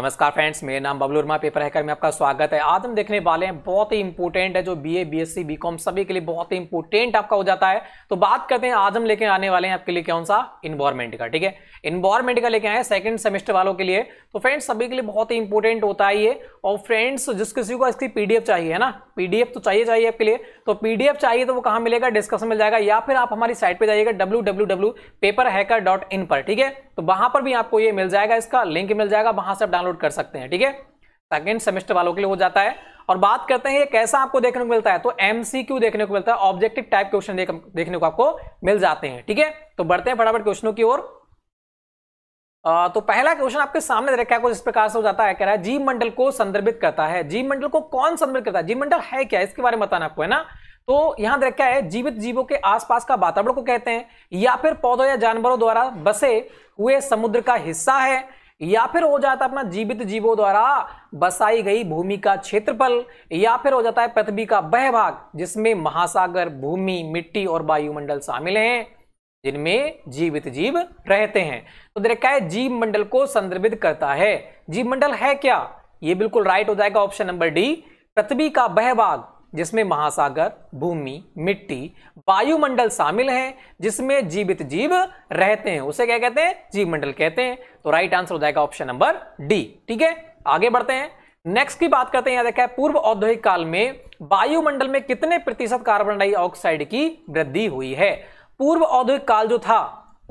नमस्कार फ्रेंड्स मेरा नाम बबलू वर्मा पेपर हैकर में आपका स्वागत है आज हम देखने वाले हैं बहुत ही इंपॉर्टेंट है जो बीए बीएससी बीकॉम सभी के लिए बहुत ही इंपॉर्टेंट आपका हो जाता है तो बात करते हैं आज हम लेके आने वाले हैं आपके लिए कौन सा इन्वायरमेंट का ठीक है इन्वायरमेंट का लेके आए सेकंड सेमेस्टर वालों के लिए तो फ्रेंड्स सभी के लिए बहुत ही इंपॉर्टेंट होता है ये और फ्रेंड्स जिस किसी को इसकी पीडीएफ चाहिए है ना पीडीएफ तो चाहिए चाहिए आपके लिए तो पीडीएफ चाहिए तो वो कहाँ मिलेगा डिस्कशन मिल जाएगा या फिर आप हमारी साइट पर जाइएगा डब्ल्यू पर ठीक है तो वहां पर भी आपको ये मिल जाएगा इसका लिंक मिल जाएगा वहां से आप डाउनलोड कर सकते हैं ठीक है सेकेंड सेमेस्टर वालों के लिए हो जाता है और बात करते हैं ये कैसा आपको देखने को मिलता है तो एमसीक्यू देखने को मिलता है ऑब्जेक्टिव टाइप क्वेश्चन देखने को आपको मिल जाते हैं ठीक है तो बढ़ते हैं फटाफट क्वेश्चनों की ओर तो पहला क्वेश्चन आपके सामने रखा है कुछ इस प्रकार से हो जाता है कह रहा है जीव मंडल को संदर्भित करता है जीव मंडल को कौन संदर्भित करता है जीव मंडल है क्या इसके बारे में बताना आपको है ना तो यहां देखा है जीवित जीवों के आसपास का वातावरण को कहते हैं या फिर पौधों या जानवरों द्वारा बसे हुए समुद्र का हिस्सा है या फिर हो जाता है अपना जीवित जीवों द्वारा बसाई गई भूमि का क्षेत्रफल या फिर हो जाता है पृथ्वी का वह भाग जिसमें महासागर भूमि मिट्टी और वायुमंडल शामिल हैं जिनमें जीवित जीव रहते हैं तो देखा है जीव मंडल को संदर्भित करता है जीव मंडल है क्या ये बिल्कुल राइट हो जाएगा ऑप्शन नंबर डी पृथ्वी का वह भाग जिसमें महासागर भूमि मिट्टी वायुमंडल शामिल है जिसमें जीवित जीव रहते हैं उसे क्या कहते हैं जीवमंडल कहते हैं तो राइट आंसर हो जाएगा ऑप्शन नंबर डी ठीक है आगे बढ़ते हैं नेक्स्ट की बात करते हैं देखा है पूर्व औद्योगिक काल में वायुमंडल में कितने प्रतिशत कार्बन डाइऑक्साइड की वृद्धि हुई है पूर्व औद्योगिक काल जो था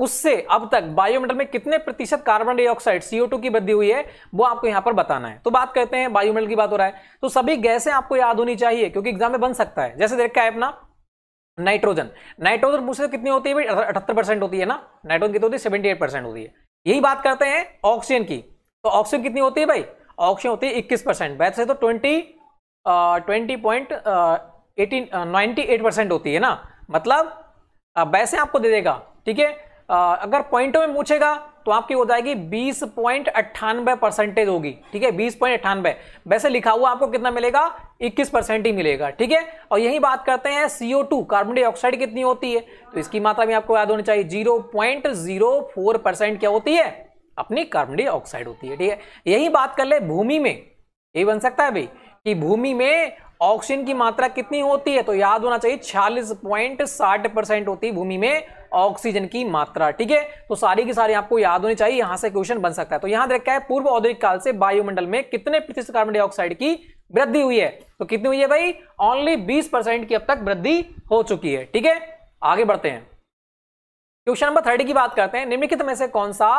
उससे अब तक वायुमंडल में कितने प्रतिशत कार्बन डाइऑक्साइड टू की वृद्धि हुई है वो आपको यहां पर बताना है तो बात करते हैं वायुमंडल की बात हो रहा है तो सभी गैसें आपको याद होनी चाहिए क्योंकि एग्जाम में बन सकता है जैसे देखा है अपना नाइट्रोजन नाइट्रोजन मुझसे तो कितनी होती है अठहत्तर परसेंट होती है ना नाइट्रोजन कितनी तो होती है सेवेंटी एट परसेंट होती है यही बात करते हैं ऑक्सीजन की तो ऑक्सीजन कितनी होती है भाई ऑक्सीजन होती है इक्कीस परसेंट वैसे तो twenty twenty point eighteen ninety eight percent होती है ना मतलब वैसे आपको दे देगा ठीक है अगर पॉइंटों में पूछेगा तो आपकी हो जाएगी बीस पॉइंट अट्ठानबे परसेंटेज होगी ठीक है बीस पॉइंट अट्ठानबे वैसे लिखा हुआ आपको कितना मिलेगा इक्कीस परसेंट ही मिलेगा ठीक है और यही बात करते हैं सीओ टू कार्बन डाइऑक्साइड कितनी होती है तो इसकी मात्रा भी आपको याद होनी चाहिए zero point zero four percent क्या होती है अपनी कार्बन डाइऑक्साइड होती है ठीक है यही बात कर ले भूमि में यही बन सकता है भाई कि भूमि में ऑक्सीजन की मात्रा कितनी होती है तो याद होना चाहिए छियालीस पॉइंट साठ परसेंट होती है भूमि में ऑक्सीजन की मात्रा ठीक है तो सारी की सारी आपको याद होनी चाहिए यहां से क्वेश्चन बन सकता है तो यहां देखा है पूर्व औद्योगिक काल से वायुमंडल में कितने प्रतिशत कार्बन डाइऑक्साइड की वृद्धि हुई है तो कितनी हुई है भाई ऑनली बीस की अब तक वृद्धि हो चुकी है ठीक है आगे बढ़ते हैं क्वेश्चन नंबर थर्टी की बात करते हैं निम्नलिखित में से कौन सा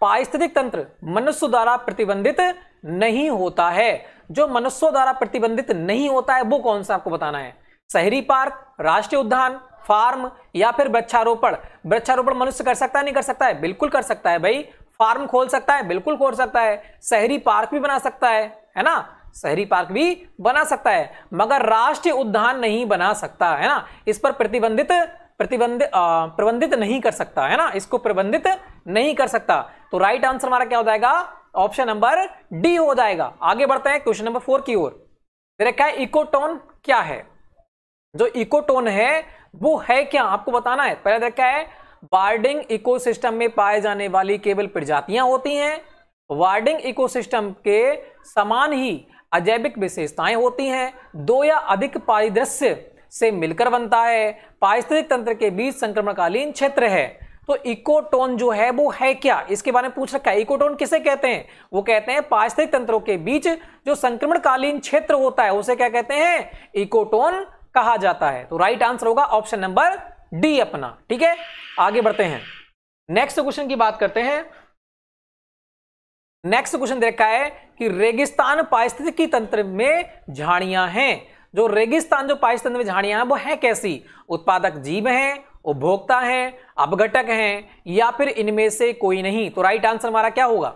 पारिस्थितिक तंत्र मनुष्य द्वारा प्रतिबंधित नहीं होता है जो मनुष्यों द्वारा प्रतिबंधित नहीं होता है वो कौन सा आपको बताना है शहरी पार्क राष्ट्रीय उद्यान फार्म या फिर वृक्षारोपण वृक्षारोपण मनुष्य कर सकता है नहीं कर सकता है बिल्कुल कर सकता है भाई फार्म खोल सकता है बिल्कुल खोल सकता है शहरी पार्क भी बना सकता है है ना शहरी पार्क भी बना सकता है मगर राष्ट्रीय उद्यान नहीं बना सकता है ना इस पर प्रतिबंधित प्रतिबंधित प्रबंधित नहीं कर सकता है ना इसको प्रबंधित नहीं कर सकता तो राइट आंसर हमारा क्या हो जाएगा ऑप्शन नंबर डी हो जाएगा आगे बढ़ते हैं क्वेश्चन नंबर फोर की ओर देखा है इकोटोन क्या है जो इकोटोन है वो है क्या आपको बताना है पहले देखा तो है वार्डिंग इकोसिस्टम में पाए जाने वाली केवल प्रजातियां होती हैं वार्डिंग इकोसिस्टम के समान ही अजैविक विशेषताएं होती हैं दो या अधिक पारिदृश्य से मिलकर बनता है पारिस्थितिक तंत्र के बीच संक्रमणकालीन क्षेत्र है तो इकोटोन जो है वो है क्या इसके बारे में पूछ रखा है इकोटोन किसे कहते हैं वो कहते हैं पारिस्थितिक तंत्रों के बीच जो संक्रमणकालीन क्षेत्र होता है उसे क्या कहते हैं इकोटोन कहा जाता है तो राइट आंसर होगा ऑप्शन नंबर डी अपना ठीक है आगे बढ़ते हैं नेक्स्ट क्वेश्चन की बात करते हैं नेक्स्ट क्वेश्चन देखा है कि रेगिस्तान पारिस्थितिकी तंत्र में झाड़ियां हैं जो रेगिस्तान जो पारिस्थितिक तंत्र में झाड़ियां हैं वो है कैसी उत्पादक जीव हैं उपभोक्ता हैं अपघटक हैं या फिर इनमें से कोई नहीं तो राइट आंसर हमारा क्या होगा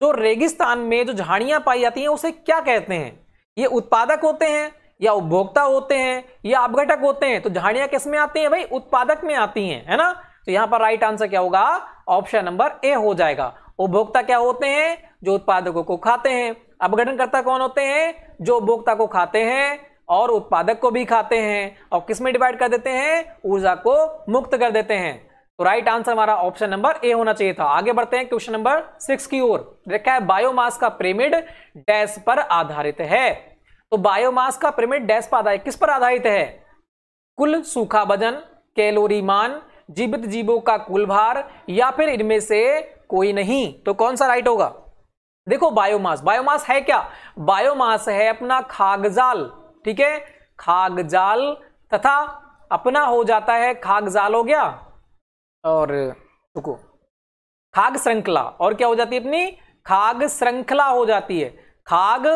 तो रेगिस्तान में जो झाड़ियां पाई जाती हैं उसे क्या कहते हैं ये उत्पादक होते हैं या उपभोक्ता होते हैं या अपघटक होते हैं तो झाड़ियां किस में आती हैं भाई उत्पादक में आती हैं है ना तो यहां पर राइट आंसर क्या होगा ऑप्शन नंबर ए हो जाएगा उपभोक्ता क्या होते हैं जो उत्पादकों को खाते हैं अपघटनकर्ता कौन होते हैं जो उपभोक्ता को खाते हैं और उत्पादक को भी खाते हैं और किस में डिवाइड कर देते हैं ऊर्जा को मुक्त कर देते हैं तो राइट आंसर हमारा ऑप्शन नंबर ए होना चाहिए था आगे बढ़ते हैं क्वेश्चन नंबर सिक्स की ओर देखा है बायोमास का प्रेमिड डैश पर आधारित है तो बायोमास का प्रेमिड डैश पर आधारित किस पर आधारित है कुल सूखा वजन कैलोरी मान जीवित जीवों का कुल भार या फिर इनमें से कोई नहीं तो कौन सा राइट होगा देखो बायोमास बायोमास है क्या बायोमास है अपना खागजाल ठीक है खागजाल तथा अपना हो जाता है खागजाल हो गया और रुको खाग श्रृंखला और क्या हो जाती है अपनी खाग श्रृंखला हो जाती है खाग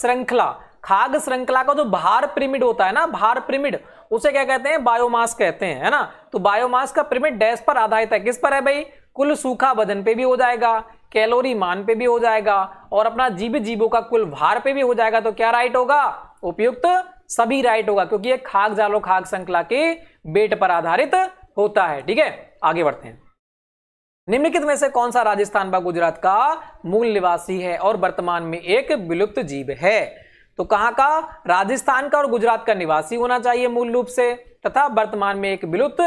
श्रृंखला खाग श्रृंखला का जो भार प्रिमिड होता है ना भार प्रिमिड उसे क्या कहते हैं बायोमास कहते हैं है ना तो बायोमास का प्रिमिड डैश पर आधारित है किस पर है भाई कुल सूखा वजन पे भी हो जाएगा कैलोरी मान पे भी हो जाएगा और अपना जीव जीवों का कुल भार पे भी हो जाएगा तो क्या राइट होगा उपयुक्त सभी राइट होगा क्योंकि ये खाक जालो खाक श्रृंखला के बेट पर आधारित होता है ठीक है आगे बढ़ते हैं निम्नलिखित में से कौन सा राजस्थान व गुजरात का मूल निवासी है और वर्तमान में एक विलुप्त जीव है तो कहां का राजस्थान का और गुजरात का निवासी होना चाहिए मूल रूप से तथा वर्तमान में एक विलुप्त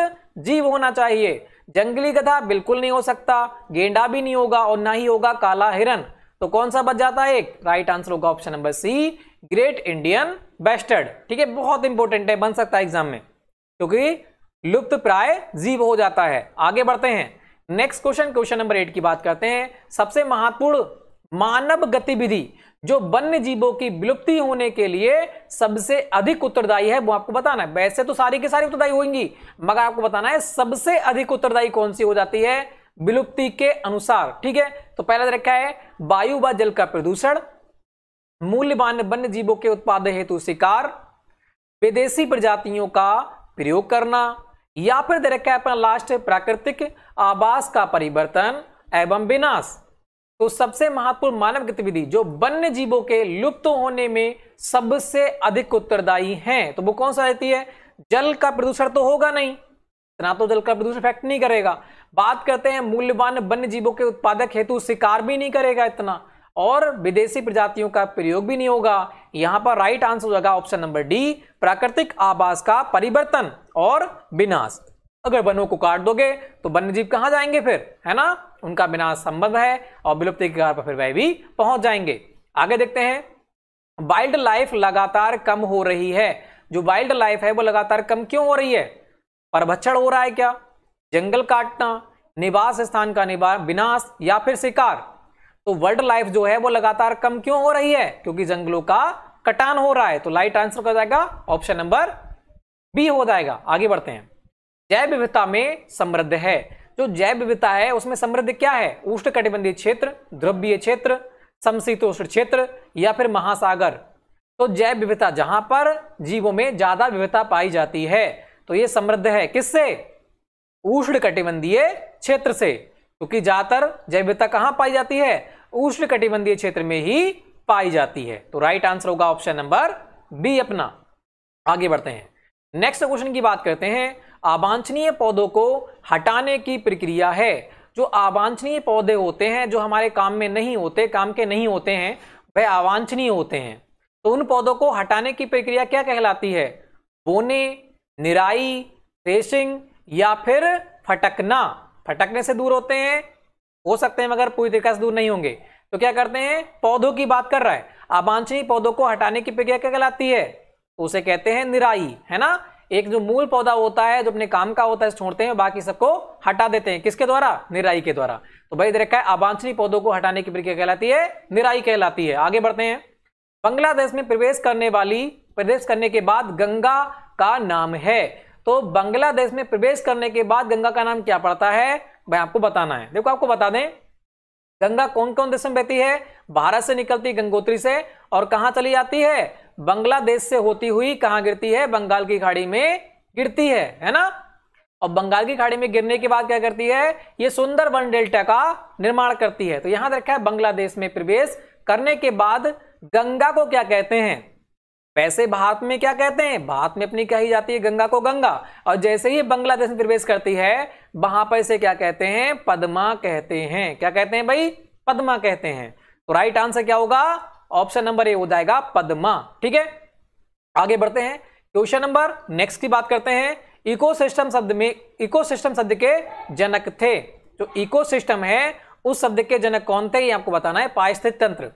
जीव होना चाहिए जंगली गधा बिल्कुल नहीं हो सकता गेंडा भी नहीं होगा और ना ही होगा काला हिरन तो कौन सा बच जाता है एक राइट आंसर होगा option number C great Indian bustard ठीक है बहुत इंपॉर्टेंट है बन सकता है एग्जाम में क्योंकि लुप्त प्राय जीव हो जाता है आगे बढ़ते हैं next question question number eight की बात करते हैं सबसे महत्वपूर्ण मानव गतिविधि जो वन्य जीवों की विलुप्ति होने के लिए सबसे अधिक उत्तरदायी है वो आपको बताना है वैसे तो सारी की सारी उत्तरदायी होंगी मगर आपको बताना है सबसे अधिक उत्तरदायी कौन सी हो जाती है विलुप्ति के अनुसार ठीक है तो पहला रखा है वायु व जल का प्रदूषण मूल्यवान वन्य जीवों के उत्पादन हेतु शिकार विदेशी प्रजातियों का प्रयोग करना या फिर अपना लास्ट प्राकृतिक आवास का परिवर्तन एवं विनाश तो सबसे महत्वपूर्ण मानव गतिविधि जो वन्य जीवों के लुप्त होने में सबसे अधिक उत्तरदायी है तो वो कौन सा रहती है जल का प्रदूषण तो होगा नहीं इतना तो जल का प्रदूषण इफेक्ट नहीं करेगा बात करते हैं मूल्यवान वन्य जीवों के उत्पादक हेतु शिकार भी नहीं करेगा इतना और विदेशी प्रजातियों का प्रयोग भी नहीं होगा यहां पर राइट आंसर हो जाएगा ऑप्शन नंबर डी प्राकृतिक आवास का परिवर्तन और विनाश अगर वनों को काट दोगे तो वन्य जीव कहां जाएंगे फिर है ना उनका विनाश संबंध है और विलुप्ति के घर पर फिर वह भी पहुंच जाएंगे आगे देखते हैं वाइल्ड लाइफ लगातार कम हो रही है जो वाइल्ड लाइफ है वो लगातार कम क्यों हो रही है परभक्षण हो रहा है क्या जंगल काटना निवास स्थान का निवास विनाश या फिर शिकार तो वर्ल्ड लाइफ जो है वो लगातार कम क्यों हो रही है क्योंकि जंगलों का कटान हो रहा है तो लाइट आंसर कर जाएगा ऑप्शन नंबर बी हो जाएगा आगे बढ़ते हैं जैव विविधता में समृद्ध है जो जैव विविधता है उसमें समृद्ध क्या है उष्ण कटिबंधीय क्षेत्र द्रव्य क्षेत्र समशीतोष्ण क्षेत्र या फिर महासागर तो जैव विविधता जहां पर जीवों में ज्यादा विविधता पाई जाती है तो यह समृद्ध है किससे उष्ण कटिबंधीय क्षेत्र से क्योंकि ज्यादातर जैवता कहां पाई जाती है उष्ण कटिबंधीय क्षेत्र में ही पाई जाती है तो राइट आंसर होगा ऑप्शन नंबर बी अपना आगे बढ़ते हैं नेक्स्ट क्वेश्चन की बात करते हैं आवांछनीय पौधों को हटाने की प्रक्रिया है जो आवांछनीय पौधे होते हैं जो हमारे काम में नहीं होते काम के नहीं होते हैं वह आवांछनीय होते हैं तो उन पौधों को हटाने की प्रक्रिया क्या कहलाती है बोने निराई फेसिंग या फिर फटकना फटकने से दूर होते हैं हो सकते हैं मगर पूरी तरीके से दूर नहीं होंगे तो क्या करते हैं पौधों की बात कर रहा है अबांछनीय पौधों को हटाने की प्रक्रिया क्या कहलाती है तो उसे कहते हैं निराई है ना एक जो मूल पौधा होता है जो अपने काम का होता है छोड़ते हैं बाकी सबको हटा देते हैं किसके द्वारा निराई के द्वारा तो भाई देखा है अबांछनीय पौधों को हटाने की प्रक्रिया कहलाती है निराई कहलाती है आगे बढ़ते हैं बांग्लादेश में प्रवेश करने वाली प्रवेश करने के बाद गंगा का नाम है तो बांग्लादेश में प्रवेश करने के बाद गंगा का नाम क्या पड़ता है भाई आपको बताना है देखो आपको बता दें गंगा कौन कौन देश में बहती है भारत से निकलती गंगोत्री से और कहां चली जाती है बांग्लादेश से होती हुई कहां गिरती है बंगाल की खाड़ी में गिरती है है ना और बंगाल की खाड़ी में गिरने के बाद क्या करती है यह सुंदर वन डेल्टा का निर्माण करती है तो यहां रखा है बांग्लादेश में प्रवेश करने के बाद गंगा को क्या कहते हैं पैसे भारत में क्या कहते हैं भारत में अपनी कही जाती है गंगा को गंगा और जैसे ही बांग्लादेश में प्रवेश करती है वहां पर इसे क्या कहते हैं पद्मा कहते हैं क्या कहते हैं भाई पद्मा कहते हैं तो राइट आंसर क्या होगा ऑप्शन नंबर ए हो जाएगा पद्मा ठीक है आगे बढ़ते हैं क्वेश्चन नंबर नेक्स्ट की बात करते हैं इकोसिस्टम शब्द में इकोसिस्टम शब्द के जनक थे जो इकोसिस्टम है उस शब्द के जनक कौन थे ये आपको बताना है पारिस्थित तंत्र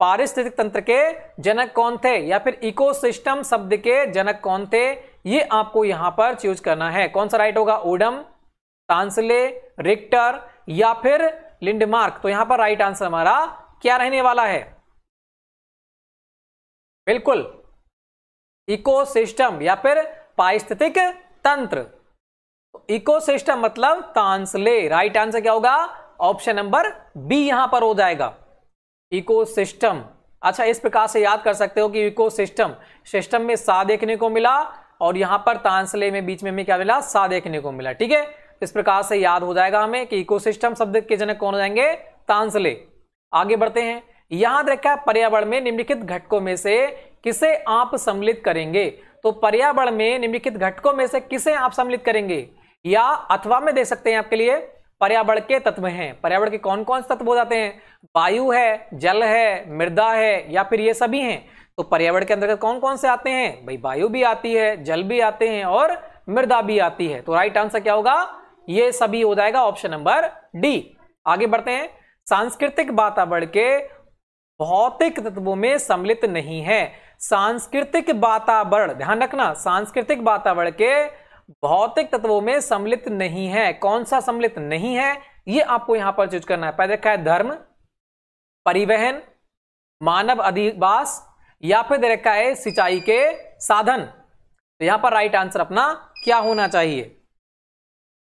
पारिस्थितिक तंत्र के जनक कौन थे या फिर इकोसिस्टम शब्द के जनक कौन थे ये आपको यहां पर चूज करना है कौन सा राइट होगा ओडम तांसले रिक्टर या फिर लिंडमार्क तो यहां पर राइट आंसर हमारा क्या रहने वाला है बिल्कुल इकोसिस्टम या फिर पारिस्थितिक तंत्र तो इकोसिस्टम मतलब तांसले राइट आंसर क्या होगा ऑप्शन नंबर बी यहां पर हो जाएगा इकोसिस्टम अच्छा इस प्रकार से याद कर सकते हो कि इकोसिस्टम सिस्टम में सा देखने को मिला और यहाँ पर तांसले में बीच में हमें क्या मिला सा देखने को मिला ठीक है इस प्रकार से याद हो जाएगा हमें कि इकोसिस्टम शब्द के जनक कौन हो जाएंगे तांसले आगे बढ़ते हैं याद रखा है पर्यावरण में निम्नलिखित घटकों में से किसे आप सम्मिलित करेंगे तो पर्यावरण में निम्नलिखित घटकों में से किसे आप सम्मिलित करेंगे या अथवा में दे सकते हैं आपके लिए पर्यावरण के तत्व हैं पर्यावरण के कौन कौन से तत्व हो जाते हैं वायु है जल है मृदा है या फिर ये सभी हैं तो पर्यावरण के अंतर्गत कौन कौन से आते हैं भाई वायु भी आती है जल भी आते हैं और मृदा भी आती है तो राइट आंसर क्या होगा ये सभी हो जाएगा ऑप्शन नंबर डी आगे बढ़ते हैं सांस्कृतिक वातावरण के भौतिक तत्वों में सम्मिलित नहीं है सांस्कृतिक वातावरण ध्यान रखना सांस्कृतिक वातावरण के भौतिक तत्वों में सम्मिलित नहीं है कौन सा सम्मिलित नहीं है ये आपको यहां पर चूज करना है पहले रखा है धर्म परिवहन मानव अधिवास या फिर दे रखा है सिंचाई के साधन तो यहां पर राइट आंसर अपना क्या होना चाहिए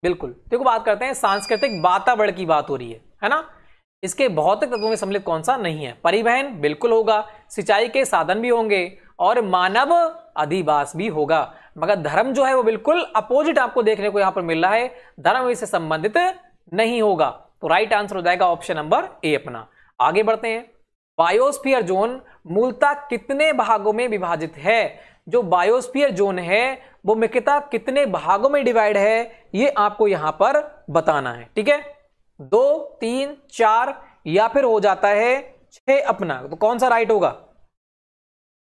बिल्कुल देखो बात करते हैं सांस्कृतिक वातावरण की बात हो रही है है ना इसके भौतिक तत्वों में सम्मिलित कौन सा नहीं है परिवहन बिल्कुल होगा सिंचाई के साधन भी होंगे और मानव अधिवास भी होगा मगर धर्म जो है वो बिल्कुल अपोजिट आपको देखने को यहां पर मिल रहा है धर्म इससे संबंधित नहीं होगा तो राइट आंसर हो जाएगा ऑप्शन नंबर ए अपना आगे बढ़ते हैं बायोस्फीयर जोन मूलतः कितने भागों में विभाजित है जो बायोस्फीयर जोन है वो मुख्यता कितने भागों में डिवाइड है ये आपको यहां पर बताना है ठीक है दो तीन चार या फिर हो जाता है छ अपना तो कौन सा राइट होगा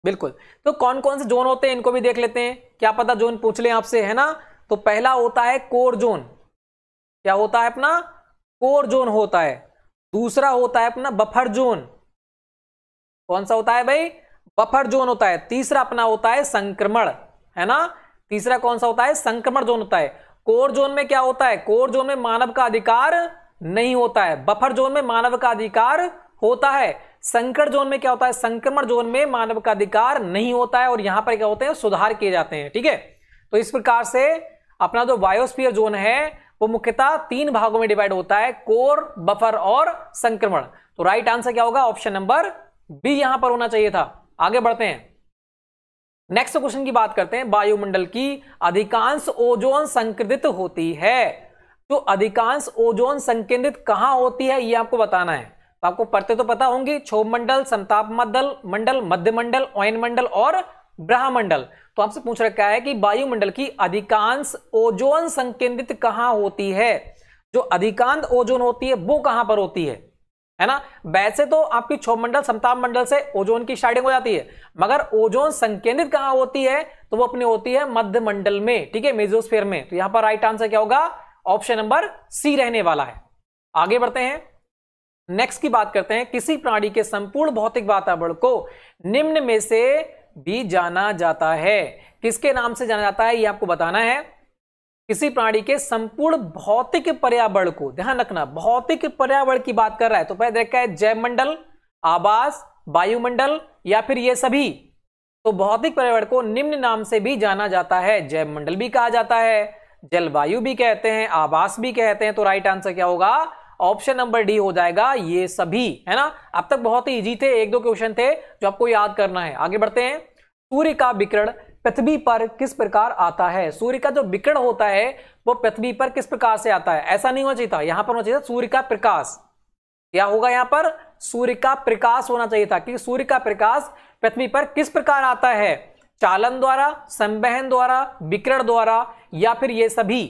बिल्कुल तो कौन कौन से जोन होते हैं इनको भी देख लेते हैं क्या पता जोन पूछ ले आपसे है ना तो पहला होता है कोर जोन क्या होता है अपना कोर जोन होता है दूसरा होता है अपना बफर जोन कौन सा होता है भाई बफर जोन होता है तीसरा अपना होता है संक्रमण है ना तीसरा कौन सा होता है संक्रमण जोन होता है कोर जोन में क्या होता है कोर जोन में मानव का अधिकार नहीं होता है बफर जोन में मानव का अधिकार होता है संकट जोन में क्या होता है संक्रमण जोन में मानव का अधिकार नहीं होता है और यहां पर क्या होते हैं सुधार किए जाते हैं ठीक है तो इस प्रकार से अपना जो बायोस्फीयर जोन है वो मुख्यतः तीन भागों में डिवाइड होता है कोर बफर और संक्रमण तो राइट आंसर क्या होगा ऑप्शन नंबर बी यहां पर होना चाहिए था आगे बढ़ते हैं नेक्स्ट क्वेश्चन की बात करते हैं वायुमंडल की अधिकांश ओजोन संकृत होती है तो अधिकांश ओजोन संकेंद्रित कहां होती है यह आपको बताना है आपको पढ़ते तो पता होंगे क्षोभ मंडल संताप मंडल मंडल मध्य मंडल ओयन मंडल और ब्रह्मंडल तो आपसे पूछ रखा है कि वायुमंडल की अधिकांश ओजोन संकेंद्रित कहां होती है जो अधिकांश ओजोन होती है वो कहां पर होती है है ना वैसे तो आपकी क्षोभ मंडल समताप मंडल से ओजोन की शाइडिंग हो जाती है मगर ओजोन संकेंद्रित कहां होती है तो वो अपनी होती है मध्य मंडल में ठीक है मेजोस्फेयर में तो यहां पर राइट आंसर क्या होगा ऑप्शन नंबर सी रहने वाला है आगे बढ़ते हैं नेक्स्ट की बात करते हैं किसी प्राणी के संपूर्ण भौतिक वातावरण को निम्न में से भी जाना जाता है किसके नाम से जाना जाता है ये आपको बताना है किसी प्राणी के संपूर्ण भौतिक पर्यावरण को ध्यान रखना भौतिक पर्यावरण की बात कर रहा है तो पहले देखा है जयमंडल आवास वायुमंडल या फिर ये सभी तो भौतिक पर्यावरण को निम्न नाम से भी जाना जाता है जयमंडल भी कहा जाता है जलवायु भी कहते हैं आवास भी कहते हैं तो राइट आंसर क्या होगा ऑप्शन नंबर डी हो जाएगा ये सभी है ना अब तक बहुत ही इजी थे एक दो क्वेश्चन थे जो आपको याद करना है आगे बढ़ते हैं सूर्य का विकरण पृथ्वी पर किस प्रकार आता है सूर्य का जो विकरण होता है वो पृथ्वी पर किस प्रकार से आता है ऐसा नहीं होना चाहिए था यहां पर होना चाहिए था सूर्य का प्रकाश क्या होगा यहां पर सूर्य का प्रकाश होना चाहिए था क्योंकि सूर्य का प्रकाश पृथ्वी पर किस प्रकार आता है चालन द्वारा संबहन द्वारा विकरण द्वारा या फिर ये सभी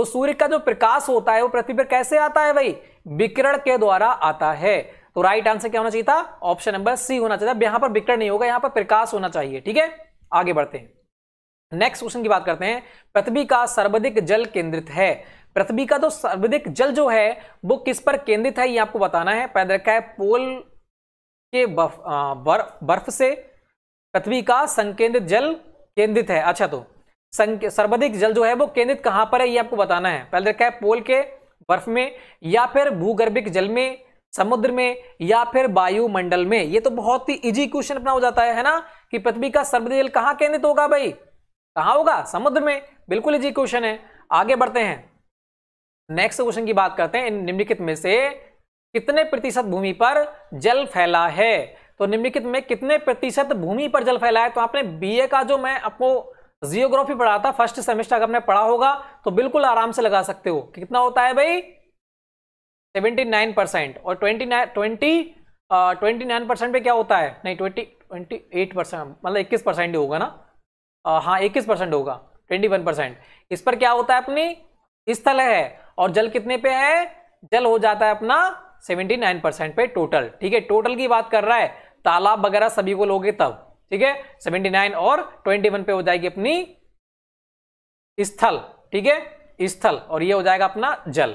तो सूर्य का जो प्रकाश होता है वो पृथ्वी पर कैसे आता है भाई विकिरण के द्वारा आता है तो राइट आंसर क्या होना चाहिए था ऑप्शन नंबर सी होना चाहिए अब यहां पर विकरण नहीं होगा यहां पर प्रकाश होना चाहिए ठीक है आगे बढ़ते हैं नेक्स्ट क्वेश्चन की बात करते हैं पृथ्वी का सर्वाधिक जल केंद्रित है पृथ्वी का तो सर्वाधिक जल जो है वो किस पर केंद्रित है ये आपको बताना है पैदा रखा है पोल के बर्फ बर्फ से पृथ्वी का संकेंद्रित जल केंद्रित है अच्छा तो सर्वाधिक जल जो है वो केंद्रित कहां पर है ये आपको बताना है पहले देखा है पोल के बर्फ में या फिर भूगर्भिक जल में समुद्र में या फिर वायुमंडल में ये तो बहुत ही इजी क्वेश्चन अपना हो जाता है, है ना कि पृथ्वी का सर्वाधिक जल कहां केंद्रित होगा भाई कहां होगा समुद्र में बिल्कुल इजी क्वेश्चन है आगे बढ़ते हैं नेक्स्ट क्वेश्चन की बात करते हैं निम्नलिखित में से कितने प्रतिशत भूमि पर जल फैला है तो निम्नलिखित में कितने प्रतिशत भूमि पर जल फैला है तो आपने बीए का जो मैं आपको जियोग्राफी पढ़ाता फर्स्ट सेमेस्टर अगर आपने पढ़ा होगा तो बिल्कुल आराम से लगा सकते हो कितना होता है भाई सेवेंटी नाइन परसेंट और twenty nine twenty twenty nine percent पे क्या होता है नहीं ट्वेंटी ट्वेंटी एट परसेंट मतलब इक्कीस परसेंट होगा ना हाँ इक्कीस परसेंट होगा ट्वेंटी वन परसेंट इस पर क्या होता है अपनी स्थल है और जल कितने पे है जल हो जाता है अपना सेवेंटी नाइन परसेंट पे टोटल ठीक है टोटल की बात कर रहा है तालाब वगैरह सभी को लोगे तब ठीक है सेवेंटी नाइन और ट्वेंटी वन पे हो जाएगी अपनी स्थल ठीक है स्थल और ये हो जाएगा अपना जल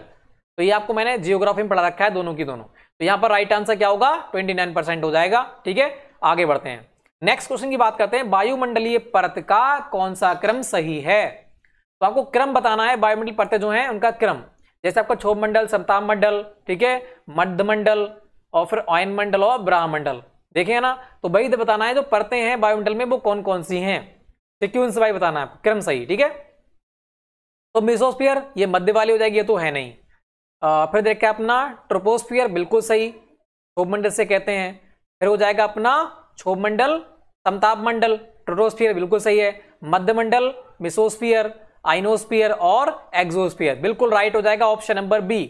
तो ये आपको मैंने जियोग्राफी में पढ़ा रखा है दोनों की दोनों तो यहां पर राइट आंसर क्या होगा ट्वेंटी नाइन परसेंट हो जाएगा ठीक है आगे बढ़ते हैं नेक्स्ट क्वेश्चन की बात करते हैं वायुमंडलीय परत का कौन सा क्रम सही है तो आपको क्रम बताना है वायुमंडल परत जो है उनका क्रम जैसे आपका क्षोभ मंडल सप्ताह मंडल ठीक है मध्यमंडल और फिर आयन मंडल और ब्राह्मंडल देखिए ना तो वही तो बताना है जो परतें हैं बायोमंडल में वो कौन कौन सी हैं सिक्वेंस वाई बताना है क्रम सही ठीक है तो मिसोस्फियर ये मध्य वाली हो जाएगी ये तो है नहीं आ, फिर देखा अपना ट्रोपोस्फियर बिल्कुल सही क्षोभमंडल से कहते हैं फिर हो जाएगा अपना क्षोभमंडल समताप मंडल ट्रोटोस्फियर बिल्कुल सही है मध्यमंडल मिसोस्फियर आइनोस्फियर और एक्सोस्फियर बिल्कुल राइट हो जाएगा ऑप्शन नंबर बी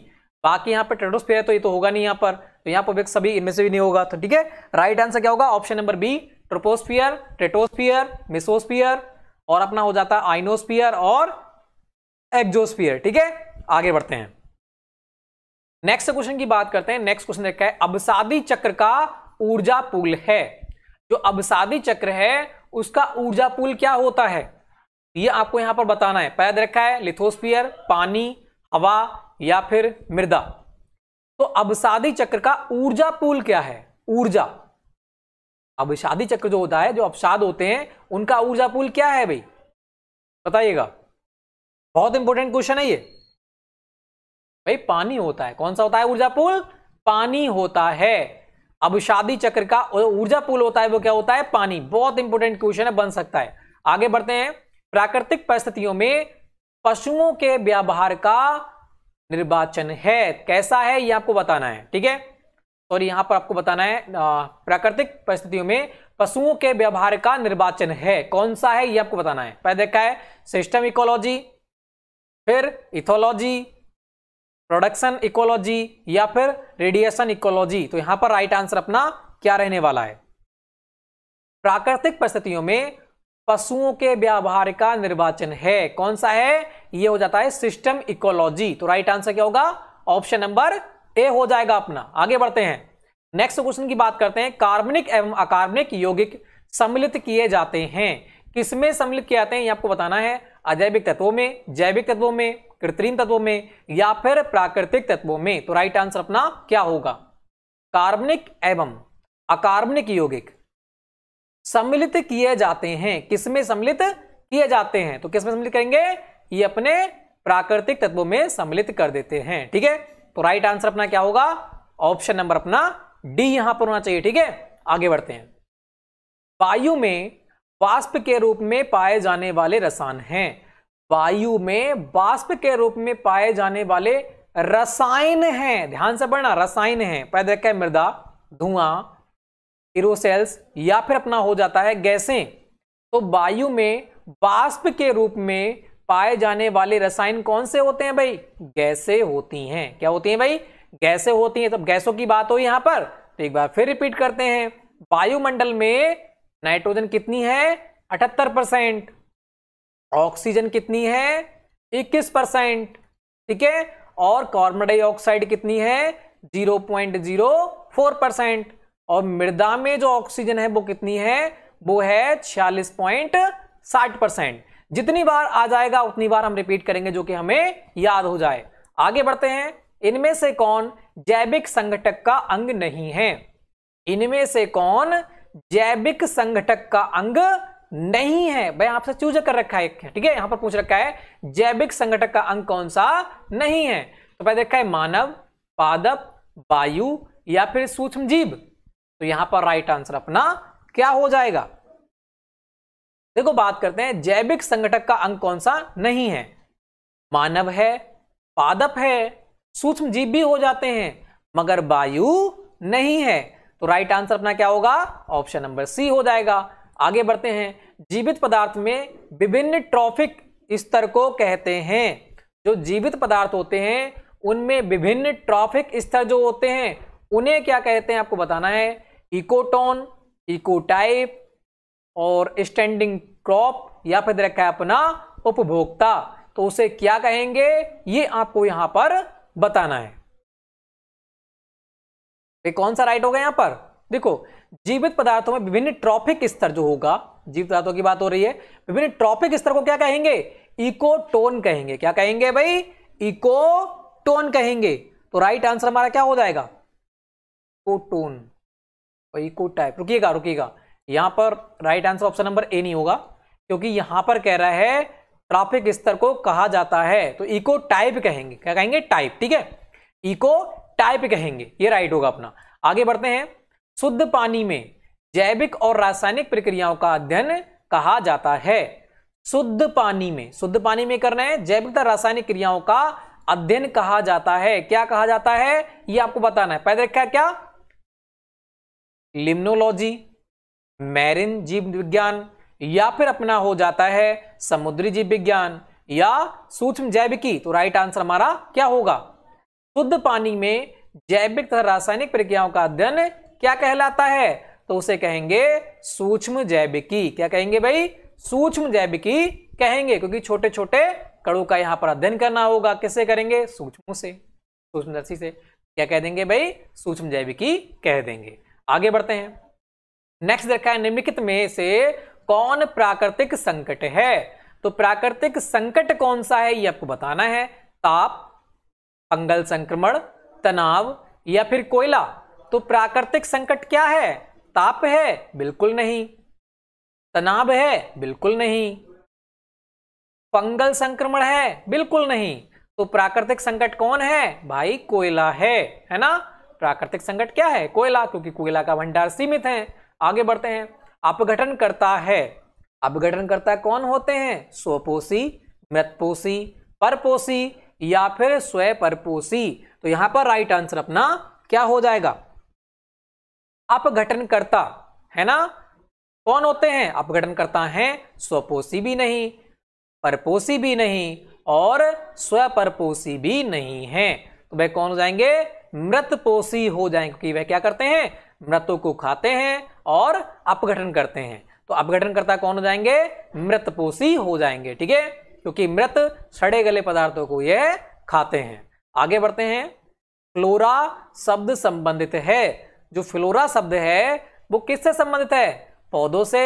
बाकी यहाँ पर ट्रेडोस्फियर है तो ये तो होगा नहीं यहाँ पर तो यहां पर सभी इनमें से भी नहीं होगा तो ठीक है राइट आंसर क्या होगा option number B troposphere stratosphere mesosphere और अपना हो जाता है आइनोस्फियर और एक्जोस्फियर ठीक है आगे बढ़ते हैं नेक्स्ट क्वेश्चन की बात करते हैं नेक्स्ट क्वेश्चन क्या है अबसादी चक्र का ऊर्जा पुल है जो अबसादी चक्र है उसका ऊर्जा पुल क्या होता है ये आपको यहां पर बताना है पैद रखा है लिथोस्फियर पानी हवा या फिर मृदा तो अबसादी चक्र का ऊर्जा पूल क्या है ऊर्जा अबसादी चक्र जो होता है जो अवसाद होते हैं उनका ऊर्जा पूल क्या है भाई बताइएगा बहुत इंपॉर्टेंट क्वेश्चन है ये भाई पानी होता है कौन सा होता है ऊर्जा पुल पानी होता है शादी चक्र का ऊर्जा पुल होता है वो क्या होता है पानी बहुत इंपॉर्टेंट क्वेश्चन है बन सकता है आगे बढ़ते हैं प्राकृतिक परिस्थितियों में पशुओं के व्यवहार का निर्वाचन है कैसा है ये आपको बताना है ठीक है और यहां पर आपको बताना है प्राकृतिक परिस्थितियों में पशुओं के व्यवहार का निर्वाचन है कौन सा है ये आपको बताना है पहले देखा है सिस्टम इकोलॉजी फिर इथोलॉजी प्रोडक्शन इकोलॉजी या फिर रेडिएशन इकोलॉजी तो यहां पर राइट आंसर अपना क्या रहने वाला है प्राकृतिक परिस्थितियों में पशुओं के व्यवहार का निर्वाचन है कौन सा है ये हो जाता है सिस्टम इकोलॉजी तो राइट आंसर क्या होगा ऑप्शन नंबर ए हो जाएगा अपना आगे बढ़ते हैं नेक्स्ट क्वेश्चन की बात करते हैं कार्बनिक एवं अकार्बनिक यौगिक सम्मिलित किए जाते हैं किसमें सम्मिलित किए जाते हैं ये आपको बताना है अजैविक तत्वों में जैविक तत्वों में कृत्रिम तत्वों में या फिर प्राकृतिक तत्वों में तो राइट आंसर अपना क्या होगा कार्बनिक एवं अकार्बनिक यौगिक सम्मिलित किए जाते हैं किसमें सम्मिलित किए जाते हैं तो किसमें सम्मिलित करेंगे ये अपने प्राकृतिक तत्वों में सम्मिलित कर देते हैं ठीक है तो राइट आंसर अपना क्या होगा ऑप्शन नंबर अपना डी यहां पर होना चाहिए ठीक है आगे बढ़ते हैं वायु में वाष्प के रूप में पाए जाने वाले रसायन हैं वायु में वाष्प के रूप में पाए जाने वाले रसायन हैं ध्यान से पढ़ना रसायन हैं पैदा क्या मृदा धुआं इरोसेल्स या फिर अपना हो जाता है गैसें तो वायु में बाष्प के रूप में पाए जाने वाले रसायन कौन से होते हैं भाई गैसें होती हैं क्या होती हैं भाई गैसें होती हैं तब गैसों की बात हो यहां पर तो एक बार फिर रिपीट करते हैं वायुमंडल में नाइट्रोजन कितनी है अठहत्तर परसेंट ऑक्सीजन कितनी है इक्कीस परसेंट ठीक है और कार्बन डाइऑक्साइड कितनी है zero point zero four percent और मृदा में जो ऑक्सीजन है वो कितनी है वो है छियालीस पॉइंट साठ परसेंट जितनी बार आ जाएगा उतनी बार हम रिपीट करेंगे जो कि हमें याद हो जाए आगे बढ़ते हैं इनमें से कौन जैविक संगठक का अंग नहीं है इनमें से कौन जैविक संगठक का अंग नहीं है भाई आपसे चूज कर रखा है ठीक है यहां पर पूछ रखा है जैविक संगठक का अंग कौन सा नहीं है तो भाई देखा है मानव पादप वायु या फिर सूक्ष्म जीव तो यहां पर राइट आंसर अपना क्या हो जाएगा देखो बात करते हैं जैविक संगठक का अंग कौन सा नहीं है मानव है पादप है सूक्ष्म जीव भी हो जाते हैं मगर वायु नहीं है तो राइट आंसर अपना क्या होगा ऑप्शन नंबर सी हो जाएगा आगे बढ़ते हैं जीवित पदार्थ में विभिन्न ट्रॉफिक स्तर को कहते हैं जो जीवित पदार्थ होते हैं उनमें विभिन्न ट्रॉफिक स्तर जो होते हैं उन्हें क्या कहते हैं आपको बताना है इकोटोन इकोटाइप और स्टैंडिंग क्रॉप या फिर रखा है अपना उपभोक्ता तो उसे क्या कहेंगे ये आपको यहां पर बताना है ये कौन सा राइट होगा यहां पर देखो जीवित पदार्थों में विभिन्न ट्रॉफिक स्तर जो होगा जीवित पदार्थों की बात हो रही है विभिन्न ट्रॉफिक स्तर को क्या कहेंगे इकोटोन कहेंगे क्या कहेंगे भाई इकोटोन कहेंगे तो राइट आंसर हमारा क्या हो जाएगा इकोटोन और इको टाइप रुकिएगा रुकिएगा यहाँ पर right answer option number A नहीं होगा क्योंकि यहाँ पर कह रहा है ट्रैफिक स्तर को कहा जाता है तो इको टाइप कहेंगे क्या कहेंगे टाइप ठीक है इको टाइप कहेंगे ये राइट होगा अपना आगे बढ़ते हैं शुद्ध पानी में जैविक और रासायनिक प्रक्रियाओं का अध्ययन कहा जाता है शुद्ध पानी में शुद्ध पानी में करना है जैविक तथा रासायनिक क्रियाओं का अध्ययन कहा जाता है क्या कहा जाता है ये आपको बताना है पहले रखा क्या लिम्नोलॉजी मैरिन जीव विज्ञान या फिर अपना हो जाता है समुद्री जीव विज्ञान या सूक्ष्म जैविकी तो राइट आंसर हमारा क्या होगा शुद्ध पानी में जैविक तथा रासायनिक प्रक्रियाओं का अध्ययन क्या कहलाता है तो उसे कहेंगे सूक्ष्म जैविकी क्या कहेंगे भाई सूक्ष्म जैविकी कहेंगे क्योंकि छोटे छोटे कड़ों का यहां पर अध्ययन करना होगा किससे करेंगे सूक्ष्म से सूक्ष्मदर्शी से क्या कह देंगे भाई सूक्ष्म जैविकी कह देंगे आगे बढ़ते हैं नेक्स्ट देखा है निम्नलिखित में से कौन प्राकृतिक संकट है तो प्राकृतिक संकट कौन सा है ये आपको बताना है ताप अंगल संक्रमण तनाव या फिर कोयला तो प्राकृतिक संकट क्या है ताप है बिल्कुल नहीं तनाव है बिल्कुल नहीं पंगल संक्रमण है बिल्कुल नहीं तो प्राकृतिक संकट कौन है भाई कोयला है है ना प्राकृतिक संकट क्या है कोयला क्योंकि कोयला का भंडार सीमित है आगे बढ़ते हैं अपघटन करता है अपघटन करता कौन होते हैं स्वपोषी मृतपोषी परपोषी या फिर स्वयपरपोषी तो यहां पर राइट आंसर अपना क्या हो जाएगा अपघटन करता है ना कौन होते हैं अपघटन करता है स्वपोषी भी नहीं परपोषी भी नहीं और स्वपरपोषी भी नहीं है तो भाई कौन हो जाएंगे मृतपोषी हो जाए क्योंकि वह क्या करते हैं मृतों को खाते हैं और अपघटन करते हैं तो अपघटनकर्ता कौन हो जाएंगे मृतपोषी हो जाएंगे ठीक है क्योंकि मृत सड़े गले पदार्थों को यह खाते हैं आगे बढ़ते हैं फ्लोरा शब्द संबंधित है जो फ्लोरा शब्द है वो किससे संबंधित है पौधों से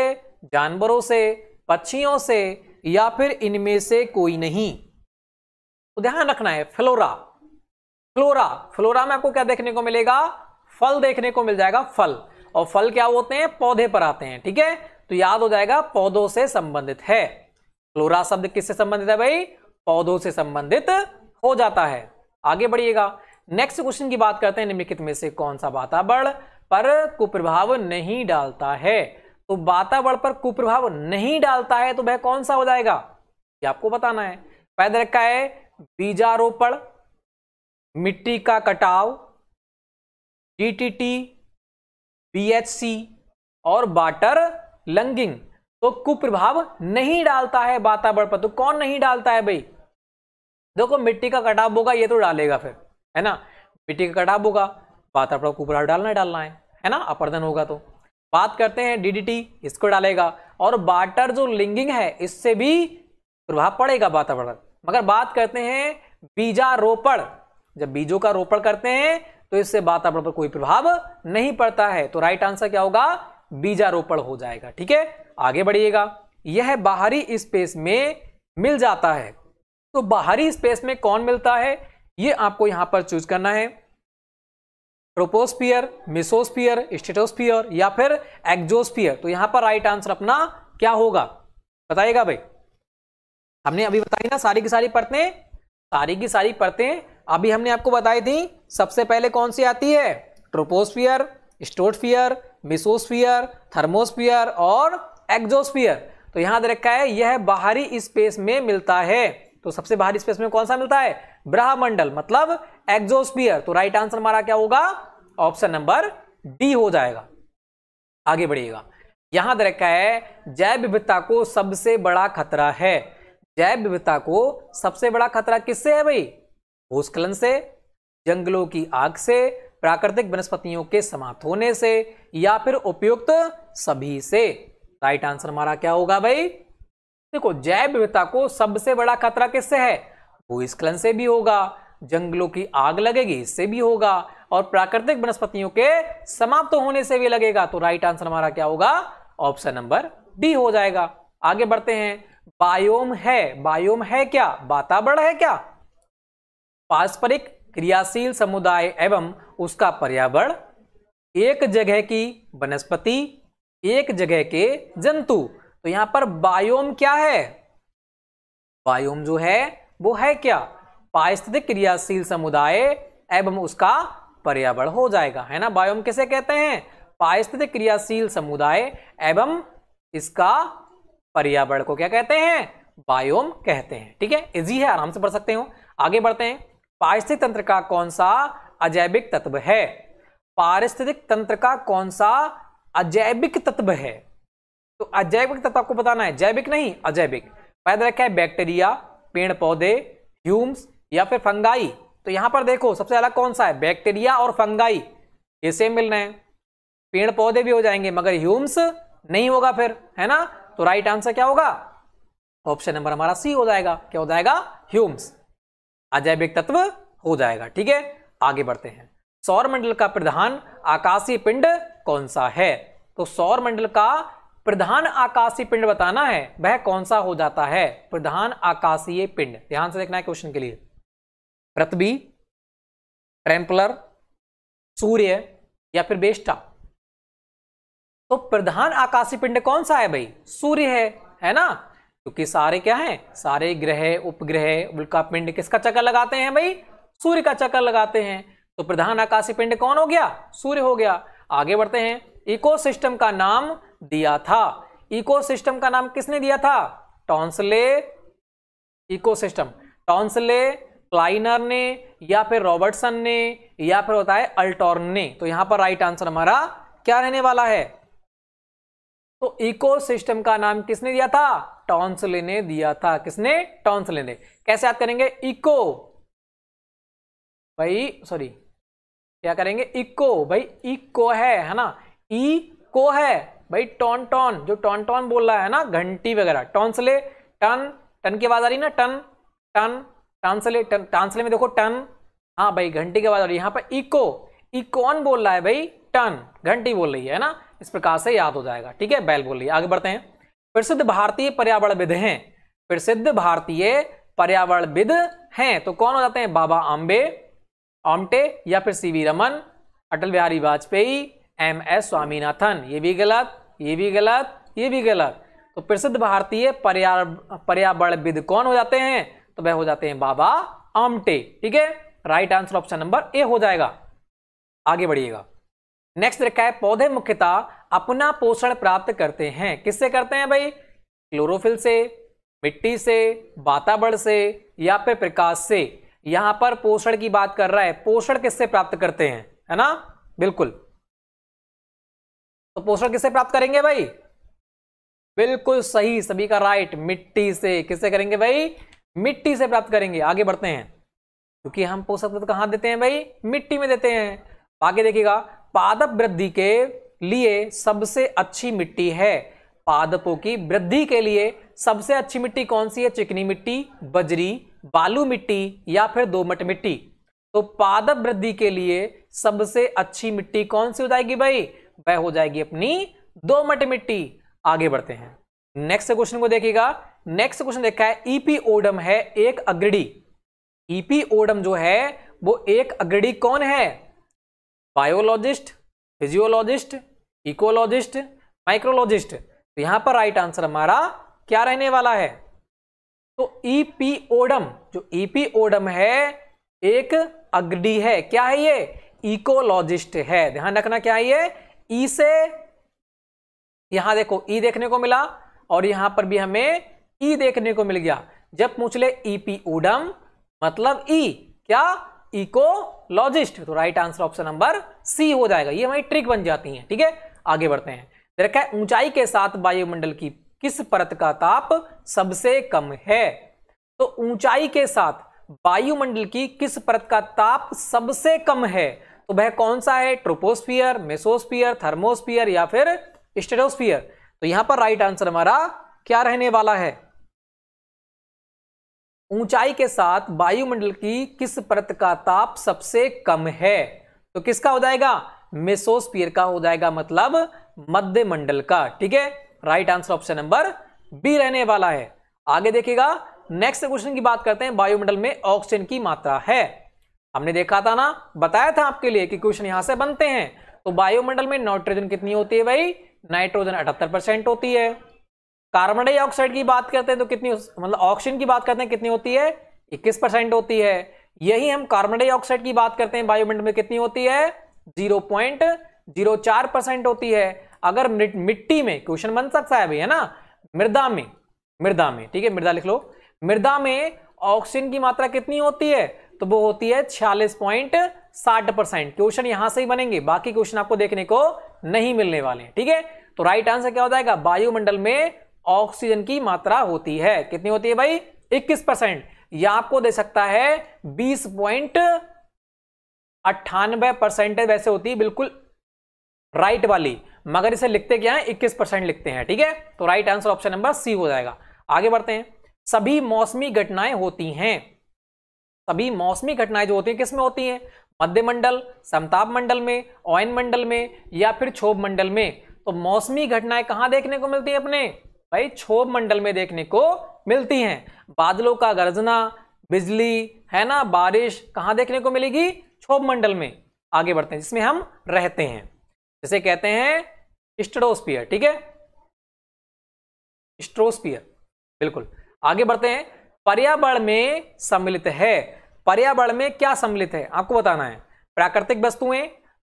जानवरों से पक्षियों से या फिर इनमें से कोई नहीं तो ध्यान रखना है फ्लोरा फ्लोरा फ्लोरा में आपको क्या देखने को मिलेगा फल देखने को मिल जाएगा फल और फल क्या होते हैं पौधे पर आते हैं ठीक है तो याद हो जाएगा पौधों से संबंधित है फ्लोरा शब्द किससे संबंधित है भाई पौधों से संबंधित हो जाता है आगे बढ़िएगा नेक्स्ट क्वेश्चन की बात करते हैं निम्नलिखित में से कौन सा वातावरण पर कुप्रभाव नहीं डालता है तो वातावरण पर कुप्रभाव नहीं डालता है तो वह कौन सा हो जाएगा ये आपको बताना है पैदा रखा है बीजारोपण मिट्टी का कटाव डीटीटी बीएचसी और वाटर लंगिंग तो कुप्रभाव नहीं डालता है वातावरण पर तो कौन नहीं डालता है भाई देखो मिट्टी का कटाव होगा ये तो डालेगा फिर है ना मिट्टी का कटाव होगा वातावरण पर कुप्रभाव डालना डालना है है ना अपर्दन होगा तो बात करते हैं डीडीटी इसको डालेगा और वाटर जो लिंगिंग है इससे भी प्रभाव पड़ेगा वातावरण मगर बात करते हैं बीजारोपण जब बीजों का रोपण करते हैं तो इससे वातावरण पर कोई प्रभाव नहीं पड़ता है तो राइट आंसर क्या होगा बीजारोपण हो जाएगा ठीक है आगे बढ़िएगा यह बाहरी स्पेस में मिल जाता है तो बाहरी स्पेस में कौन मिलता है यह आपको यहां पर चूज करना है ट्रोपोस्फियर मिसोस्फियर स्टेटोस्फियर या फिर एक्जोस्फियर तो यहां पर राइट आंसर अपना क्या होगा बताइएगा भाई हमने अभी बताई ना सारी की सारी परतें सारी की सारी परतें अभी हमने आपको बताई थी सबसे पहले कौन सी आती है ट्रोपोस्फियर स्टोटफियर मिसोस्फियर थर्मोस्फियर और एक्जोस्फियर तो यहां रखा है यह बाहरी स्पेस में मिलता है तो सबसे बाहरी स्पेस में कौन सा मिलता है ब्रहमंडल मतलब एक्जोस्फियर तो राइट आंसर हमारा क्या होगा ऑप्शन नंबर डी हो जाएगा आगे बढ़िएगा यहां दे रखा है जैव विविधता को सबसे बड़ा खतरा है जैव विविधता को सबसे बड़ा खतरा किससे है भाई भूस्खलन से जंगलों की आग से प्राकृतिक वनस्पतियों के समाप्त होने से या फिर उपयुक्त सभी से राइट आंसर हमारा क्या होगा भाई देखो जैव विविधता को सबसे बड़ा खतरा किससे है भूस्खलन से भी होगा जंगलों की आग लगेगी इससे भी होगा और प्राकृतिक वनस्पतियों के समाप्त होने से भी लगेगा तो राइट आंसर हमारा क्या होगा ऑप्शन नंबर डी हो जाएगा आगे बढ़ते हैं बायोम है बायोम है क्या वातावरण है क्या पारस्परिक क्रियाशील समुदाय एवं उसका पर्यावरण एक जगह की वनस्पति एक जगह के जंतु तो यहां पर बायोम क्या है बायोम जो है वो है क्या पारिस्थितिक क्रियाशील समुदाय एवं उसका पर्यावरण हो जाएगा है ना बायोम किसे कहते हैं पारिस्थितिक क्रियाशील समुदाय एवं इसका पर्यावरण को क्या कहते हैं बायोम कहते हैं ठीक है इजी है आराम से पढ़ सकते हो आगे बढ़ते हैं पारिस्थितिक तंत्र का कौन सा अजैविक तत्व है पारिस्थितिक तंत्र का कौन सा अजैविक तत्व है तो अजैविक तत्व आपको बताना है जैविक नहीं अजैविक पैदा रखा है बैक्टीरिया पेड़ पौधे ह्यूम्स या फिर फंगाई तो यहां पर देखो सबसे अलग कौन सा है बैक्टीरिया और फंगाई ये सेम मिल रहे हैं पेड़ पौधे भी हो जाएंगे मगर ह्यूम्स नहीं होगा फिर है ना तो राइट आंसर क्या होगा ऑप्शन नंबर हमारा सी हो जाएगा क्या हो जाएगा ह्यूम्स अजैविक तत्व हो जाएगा ठीक है आगे बढ़ते हैं सौर मंडल का प्रधान आकाशीय पिंड कौन सा है तो सौर मंडल का प्रधान आकाशीय पिंड बताना है वह कौन सा हो जाता है प्रधान आकाशीय पिंड ध्यान से देखना है क्वेश्चन के लिए पृथ्वी ट्रेम्पलर सूर्य या फिर बेस्टा तो प्रधान आकाशीय पिंड कौन सा है भाई सूर्य है है ना क्योंकि सारे क्या हैं सारे ग्रह उपग्रह उल्का पिंड किसका चक्कर लगाते हैं भाई सूर्य का चक्कर लगाते हैं तो प्रधान आकाशीय पिंड कौन हो गया सूर्य हो गया आगे बढ़ते हैं इकोसिस्टम का नाम दिया था इकोसिस्टम का नाम किसने दिया था टॉन्सले इकोसिस्टम टॉन्सले क्लाइनर ने या फिर रॉबर्टसन ने या फिर होता है अल्टॉर्न ने तो यहां पर राइट आंसर हमारा क्या रहने वाला है तो इकोसिस्टम का नाम किसने दिया था टॉन्सले ने दिया था किसने टॉन्सले ने कैसे याद करेंगे इको भाई सॉरी क्या करेंगे इको भाई इको है है ना ई को है भाई टॉन टॉन जो टॉन टॉन बोल रहा है ना घंटी वगैरह टॉन्सले टन टन की आवाज आ रही ना टन टन टांसले टन टांसले में देखो टन हाँ भाई घंटी की आवाज आ रही है यहाँ पर इको इकोन बोल रहा है भाई टन घंटी बोल रही है ना इस प्रकार से याद हो जाएगा ठीक है बैल बोलिए आगे बढ़ते हैं प्रसिद्ध भारतीय विद हैं प्रसिद्ध भारतीय विद हैं तो कौन हो जाते हैं बाबा आम्बे आमटे या फिर C Raman Atal Bihari Vajpayee M S Swaminathan ये भी गलत ये भी गलत ये भी गलत तो प्रसिद्ध भारतीय पर्यावरण विद कौन हो जाते हैं तो वह हो जाते हैं बाबा आमटे ठीक है right answer option number A हो जाएगा आगे बढ़िएगा नेक्स्ट रखा है पौधे मुख्यतः अपना पोषण प्राप्त करते हैं किससे करते हैं भाई क्लोरोफिल से मिट्टी से वातावरण से या फिर प्रकाश से यहां पर पोषण की बात कर रहा है पोषण किससे प्राप्त करते हैं है ना बिल्कुल तो पोषण किससे प्राप्त करेंगे भाई बिल्कुल सही सभी का राइट मिट्टी से किससे करेंगे भाई मिट्टी से प्राप्त करेंगे आगे बढ़ते हैं क्योंकि हम पोषक तत्व कहां देते हैं भाई मिट्टी में देते हैं आगे देखिएगा पादप वृद्धि के लिए सबसे अच्छी मिट्टी है पादपों की वृद्धि के लिए सबसे अच्छी मिट्टी कौन सी है चिकनी मिट्टी बजरी बालू मिट्टी या फिर दोमट मिट्टी तो पादप वृद्धि के लिए सबसे अच्छी मिट्टी कौन सी हो जाएगी भाई वह हो जाएगी अपनी दोमट मिट्टी आगे बढ़ते हैं नेक्स्ट क्वेश्चन को देखिएगा नेक्स्ट क्वेश्चन देखा है ईपी e ओडम है एक अग्रडी ईपी e ओडम जो है वो एक अग्रडी कौन है बायोलॉजिस्ट फिजियोलॉजिस्ट इकोलॉजिस्ट माइक्रोलॉजिस्ट तो यहां पर राइट आंसर हमारा क्या रहने वाला है तो ईपीओडम जो ईपीओडम है एक अग्डी है क्या है ये इकोलॉजिस्ट है ध्यान रखना क्या है ये ई से यहां देखो ई देखने को मिला और यहां पर भी हमें ई देखने को मिल गया जब पूछ ले ईपीओडम मतलब ई क्या इकोलॉजिस्ट तो right answer option number C हो जाएगा ये हमारी ट्रिक बन जाती है ठीक है आगे बढ़ते हैं देखा है ऊंचाई के साथ वायुमंडल की किस परत का ताप सबसे कम है तो ऊंचाई के साथ वायुमंडल की किस परत का ताप सबसे कम है तो वह कौन सा है ट्रोपोस्फियर मेसोस्फियर थर्मोस्फियर या फिर स्टेटोस्फियर तो यहां पर राइट आंसर हमारा क्या रहने वाला है ऊंचाई के साथ वायुमंडल की किस परत का ताप सबसे कम है तो किसका हो जाएगा मेसोस्पियर का हो जाएगा मतलब मध्य मंडल का ठीक है right answer option number B रहने वाला है आगे देखिएगा नेक्स्ट क्वेश्चन की बात करते हैं वायुमंडल में ऑक्सीजन की मात्रा है हमने देखा था ना बताया था आपके लिए कि क्वेश्चन यहां से बनते हैं तो वायुमंडल में नाइट्रोजन कितनी होती है भाई नाइट्रोजन अठहत्तर परसेंट होती है कार्बन डाइऑक्साइड की बात करते हैं तो कितनी मतलब ऑक्सीजन की बात करते हैं कितनी होती है इक्कीस परसेंट होती है यही हम कार्बन डाइऑक्साइड की बात करते हैं वायुमंडल में कितनी होती है जीरो पॉइंट जीरो चार परसेंट होती है अगर मिट्टी में क्वेश्चन बन सकता है है ना मृदा में मृदा में ठीक है मृदा लिख लो मृदा में ऑक्सीजन की मात्रा कितनी होती है तो वो होती है छियालीस पॉइंट साठ परसेंट क्वेश्चन यहां से ही बनेंगे बाकी क्वेश्चन आपको देखने को नहीं मिलने वाले ठीक है तो राइट आंसर क्या हो जाएगा वायुमंडल में ऑक्सीजन की मात्रा होती है कितनी होती है भाई 21 परसेंट यह आपको दे सकता है बीस पॉइंट अट्ठानबे परसेंट वैसे होती है बिल्कुल राइट वाली मगर इसे लिखते क्या है इक्कीस परसेंट लिखते हैं ठीक है तो right answer option number C हो जाएगा आगे बढ़ते हैं सभी मौसमी घटनाएं होती हैं सभी मौसमी घटनाएं जो होती हैं किसमें होती हैं मध्य मंडल समताप मंडल में ओयन मंडल में या फिर क्षोभ मंडल में तो मौसमी घटनाएं कहां देखने को मिलती है अपने भाई क्षोभ मंडल में देखने को मिलती हैं बादलों का गरजना बिजली है ना बारिश कहाँ देखने को मिलेगी क्षोभ मंडल में आगे बढ़ते हैं जिसमें हम रहते हैं जैसे कहते हैं स्ट्रोस्पियर ठीक है स्ट्रोस्पियर बिल्कुल आगे बढ़ते हैं पर्यावरण में सम्मिलित है पर्यावरण में क्या सम्मिलित है आपको बताना है प्राकृतिक वस्तुएं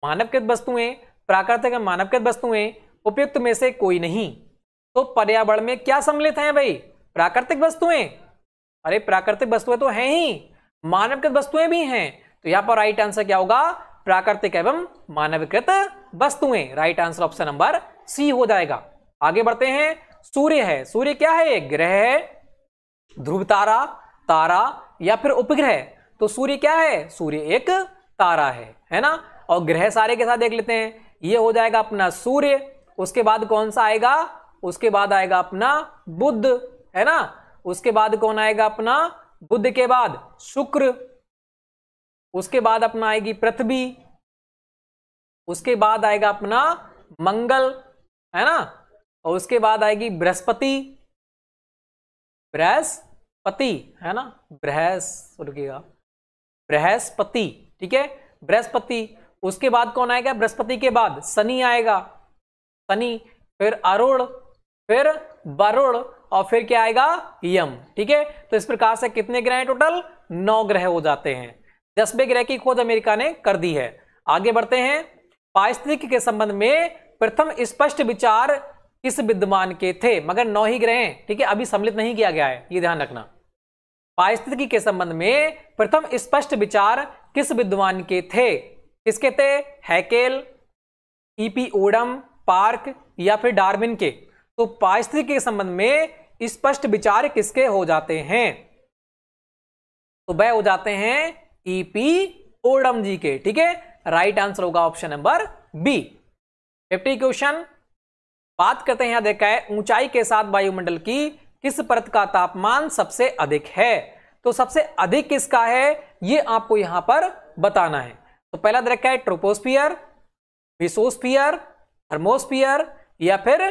मानवकृत वस्तुएं प्राकृतिक मानवकृत वस्तुएं उपयुक्त में से कोई नहीं तो पर्यावरण में क्या सम्मिलित है भाई प्राकृतिक वस्तुएं अरे प्राकृतिक वस्तुएं तो है ही मानवकृत वस्तुएं भी हैं तो यहां पर राइट आंसर क्या होगा प्राकृतिक एवं मानवकृत वस्तुएं right answer option number C हो जाएगा आगे बढ़ते हैं सूर्य है सूर्य क्या है ग्रह है ध्रुव तारा तारा या फिर उपग्रह तो सूर्य क्या है सूर्य एक तारा है है ना और ग्रह सारे के साथ देख लेते हैं ये हो जाएगा अपना सूर्य उसके बाद कौन सा आएगा उसके बाद आएगा अपना बुद्ध है ना उसके बाद कौन आएगा अपना बुद्ध के बाद शुक्र उसके बाद अपना आएगी पृथ्वी उसके बाद आएगा अपना मंगल है ना और उसके बाद आएगी बृहस्पति बृहस्पति है ना बृहस रुकेगा बृहस्पति ठीक है बृहस्पति उसके बाद कौन आएगा बृहस्पति के बाद शनि आएगा शनि फिर अरुण फिर वरुण और फिर क्या आएगा यम ठीक है तो इस प्रकार से कितने ग्रह टोटल नौ ग्रह हो जाते हैं दसवें ग्रह की खोज अमेरिका ने कर दी है आगे बढ़ते हैं पारिस्थितिक के संबंध में प्रथम स्पष्ट विचार किस विद्वान के थे मगर नौ ही ग्रह ठीक है अभी सम्मिलित नहीं किया गया है ये ध्यान रखना पारिस्थितिकी के संबंध में प्रथम स्पष्ट विचार किस विद्वान के थे किसके थे हैकेल ईपी ओडम पार्क या फिर डार्विन के तो पायस्त्री के संबंध में स्पष्ट विचार किसके हो जाते हैं तो वह हो जाते हैं ईपी e ओडम जी के ठीक है राइट आंसर होगा option number B fifty question बात करते हैं यहां देखा है ऊंचाई के साथ वायुमंडल की किस परत का तापमान सबसे अधिक है तो सबसे अधिक किसका है ये आपको यहां पर बताना है तो पहला देखा है ट्रोपोस्फियर विसोस्फियर थर्मोस्फियर या फिर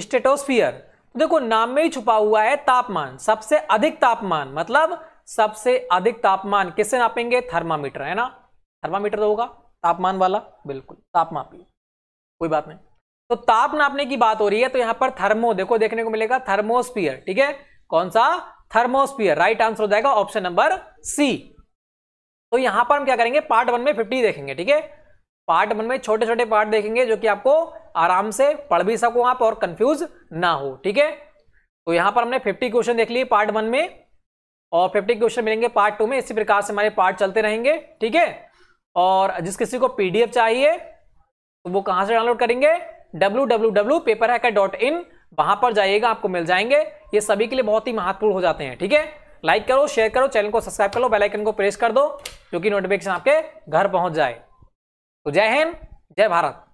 स्टेटोस्फियर तो देखो नाम में ही छुपा हुआ है तापमान सबसे अधिक तापमान मतलब सबसे अधिक तापमान किससे नापेंगे थर्मामीटर है ना थर्मामीटर तो होगा तापमान वाला बिल्कुल तापमापी कोई बात नहीं तो ताप नापने की बात हो रही है तो यहां पर थर्मो देखो देखने को मिलेगा थर्मोस्फियर ठीक है कौन सा थर्मोस्फियर राइट आंसर हो जाएगा ऑप्शन नंबर सी तो यहां पर हम क्या करेंगे पार्ट वन में फिफ्टी देखेंगे ठीक है पार्ट वन में छोटे छोटे पार्ट देखेंगे जो कि आपको आराम से पढ़ भी सको आप और कंफ्यूज ना हो ठीक है तो यहां पर हमने फिफ्टी क्वेश्चन देख लिए पार्ट वन में और फिफ्टी क्वेश्चन मिलेंगे पार्ट टू में इसी प्रकार से हमारे पार्ट चलते रहेंगे ठीक है और जिस किसी को पीडीएफ चाहिए तो वो कहां से डाउनलोड करेंगे www.paperhacker.in वहां पर जाइएगा आपको मिल जाएंगे ये सभी के लिए बहुत ही महत्वपूर्ण हो जाते हैं ठीक है लाइक करो शेयर करो चैनल को सब्सक्राइब करो बेल आइकन को प्रेस कर दो क्योंकि नोटिफिकेशन आपके घर पहुंच जाए तो जय हिंद जय भारत